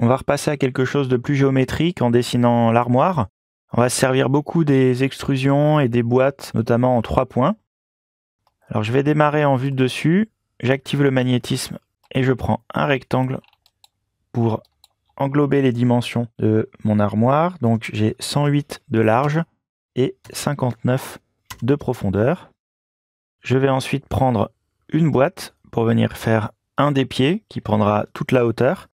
On va repasser à quelque chose de plus géométrique en dessinant l'armoire. On va se servir beaucoup des extrusions et des boîtes, notamment en trois points. Alors je vais démarrer en vue de dessus, j'active le magnétisme et je prends un rectangle pour englober les dimensions de mon armoire. Donc j'ai 108 de large et 59 de profondeur. Je vais ensuite prendre une boîte pour venir faire un des pieds qui prendra toute la hauteur.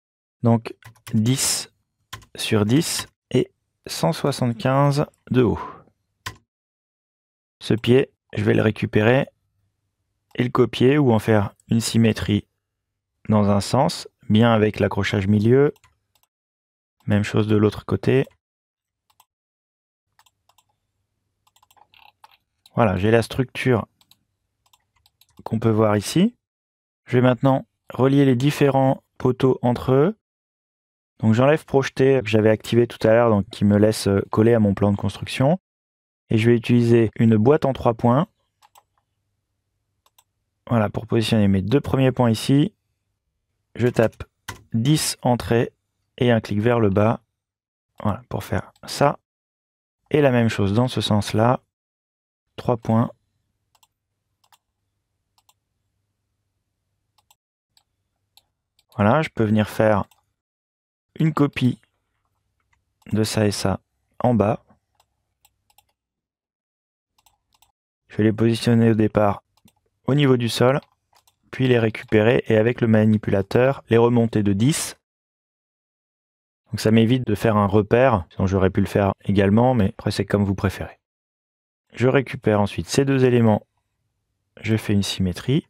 Donc 10 sur 10 et 175 de haut. Ce pied, je vais le récupérer et le copier ou en faire une symétrie dans un sens, bien avec l'accrochage milieu. Même chose de l'autre côté. Voilà, j'ai la structure qu'on peut voir ici. Je vais maintenant relier les différents poteaux entre eux donc j'enlève projeté que j'avais activé tout à l'heure, donc qui me laisse euh, coller à mon plan de construction. Et je vais utiliser une boîte en trois points. Voilà, pour positionner mes deux premiers points ici, je tape 10 entrées et un clic vers le bas. Voilà, pour faire ça. Et la même chose dans ce sens-là. trois points. Voilà, je peux venir faire une copie de ça et ça en bas. Je vais les positionner au départ au niveau du sol, puis les récupérer et avec le manipulateur les remonter de 10. Donc ça m'évite de faire un repère, sinon j'aurais pu le faire également, mais après c'est comme vous préférez. Je récupère ensuite ces deux éléments, je fais une symétrie,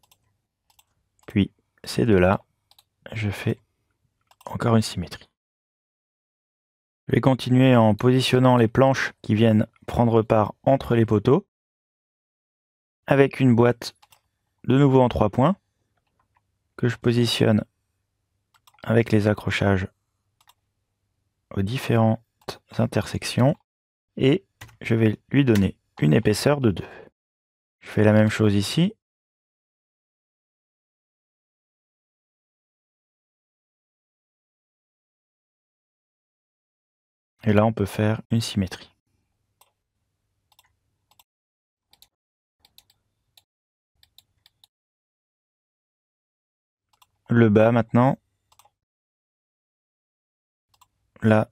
puis ces deux-là, je fais encore une symétrie. Je vais continuer en positionnant les planches qui viennent prendre part entre les poteaux avec une boîte de nouveau en trois points que je positionne avec les accrochages aux différentes intersections et je vais lui donner une épaisseur de 2. Je fais la même chose ici Et là, on peut faire une symétrie. Le bas maintenant. Là,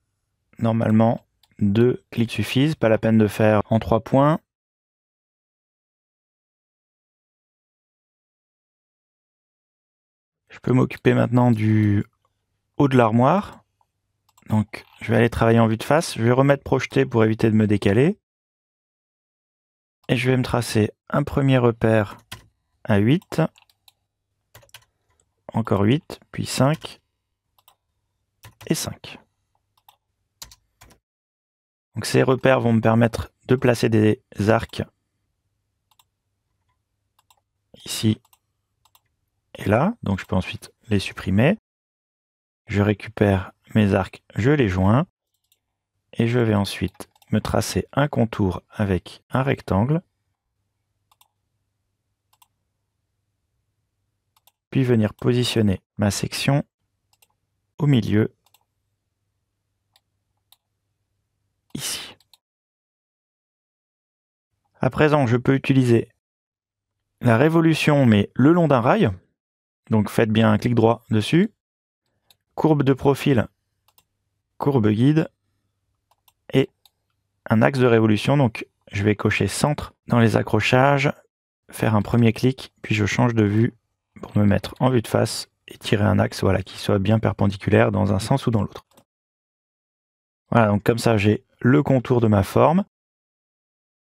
normalement, deux clics suffisent. Pas la peine de faire en trois points. Je peux m'occuper maintenant du haut de l'armoire. Donc, je vais aller travailler en vue de face. Je vais remettre projeté pour éviter de me décaler. Et je vais me tracer un premier repère à 8. Encore 8, puis 5 et 5. Donc ces repères vont me permettre de placer des arcs ici et là. Donc je peux ensuite les supprimer. Je récupère mes arcs, je les joins. Et je vais ensuite me tracer un contour avec un rectangle. Puis venir positionner ma section au milieu. Ici. À présent, je peux utiliser la révolution, mais le long d'un rail. Donc faites bien un clic droit dessus. Courbe de profil, courbe guide et un axe de révolution. Donc je vais cocher centre dans les accrochages, faire un premier clic, puis je change de vue pour me mettre en vue de face et tirer un axe voilà, qui soit bien perpendiculaire dans un sens ou dans l'autre. Voilà, donc comme ça j'ai le contour de ma forme.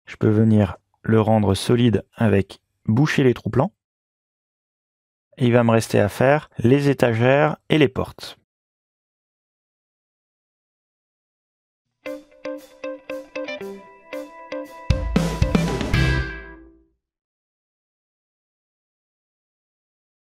Je peux venir le rendre solide avec boucher les trous plans. il va me rester à faire les étagères et les portes.